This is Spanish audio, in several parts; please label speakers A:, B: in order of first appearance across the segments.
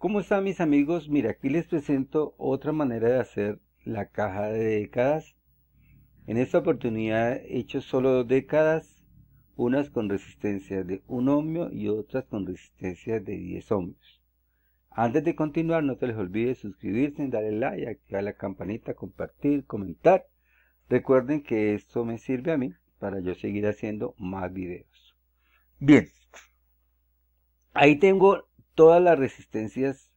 A: ¿Cómo están mis amigos? Mira, aquí les presento otra manera de hacer la caja de décadas. En esta oportunidad he hecho solo dos décadas, unas con resistencia de 1 ohmio y otras con resistencia de 10 ohmios. Antes de continuar, no se les olvide suscribirse, darle like, activar la campanita, compartir, comentar. Recuerden que esto me sirve a mí para yo seguir haciendo más videos. Bien, ahí tengo todas las resistencias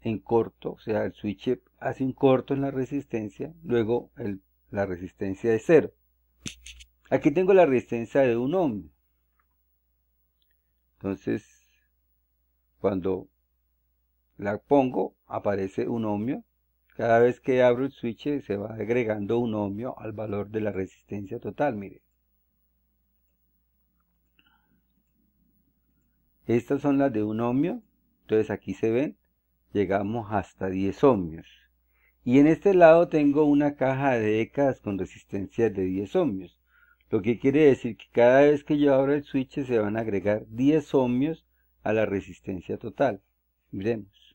A: en corto, o sea, el switch hace un corto en la resistencia, luego la resistencia es cero. Aquí tengo la resistencia de un ohmio. Entonces, cuando la pongo, aparece un ohmio. Cada vez que abro el switch se va agregando un ohmio al valor de la resistencia total, mire. Estas son las de un ohmio, entonces aquí se ven, llegamos hasta 10 ohmios. Y en este lado tengo una caja de décadas con resistencia de 10 ohmios. Lo que quiere decir que cada vez que yo abro el switch se van a agregar 10 ohmios a la resistencia total. Miremos.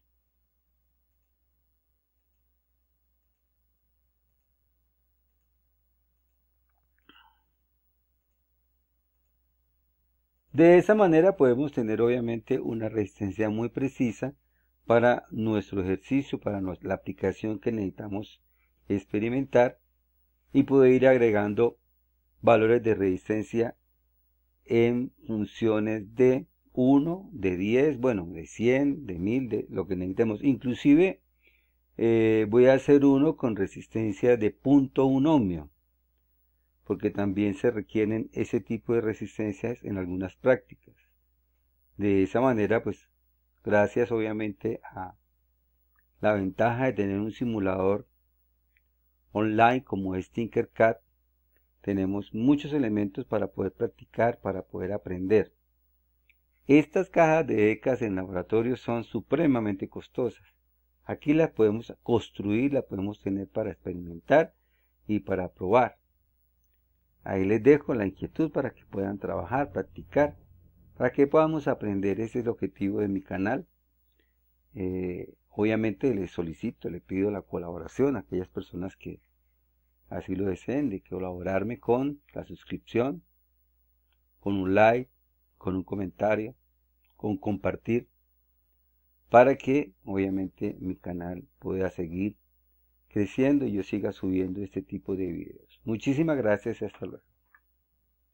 A: De esa manera podemos tener obviamente una resistencia muy precisa para nuestro ejercicio, para la aplicación que necesitamos experimentar y poder ir agregando valores de resistencia en funciones de 1, de 10, bueno, de 100, de 1000, de lo que necesitemos. Inclusive eh, voy a hacer uno con resistencia de punto ohmio porque también se requieren ese tipo de resistencias en algunas prácticas. De esa manera, pues, gracias obviamente a la ventaja de tener un simulador online como es Tinkercad, tenemos muchos elementos para poder practicar, para poder aprender. Estas cajas de ECAS en laboratorio son supremamente costosas. Aquí las podemos construir, las podemos tener para experimentar y para probar. Ahí les dejo la inquietud para que puedan trabajar, practicar, para que podamos aprender. Ese es el objetivo de mi canal. Eh, obviamente les solicito, les pido la colaboración a aquellas personas que así lo deseen, de colaborarme con la suscripción, con un like, con un comentario, con compartir, para que obviamente mi canal pueda seguir creciendo y yo siga subiendo este tipo de videos. Muchísimas gracias y hasta luego.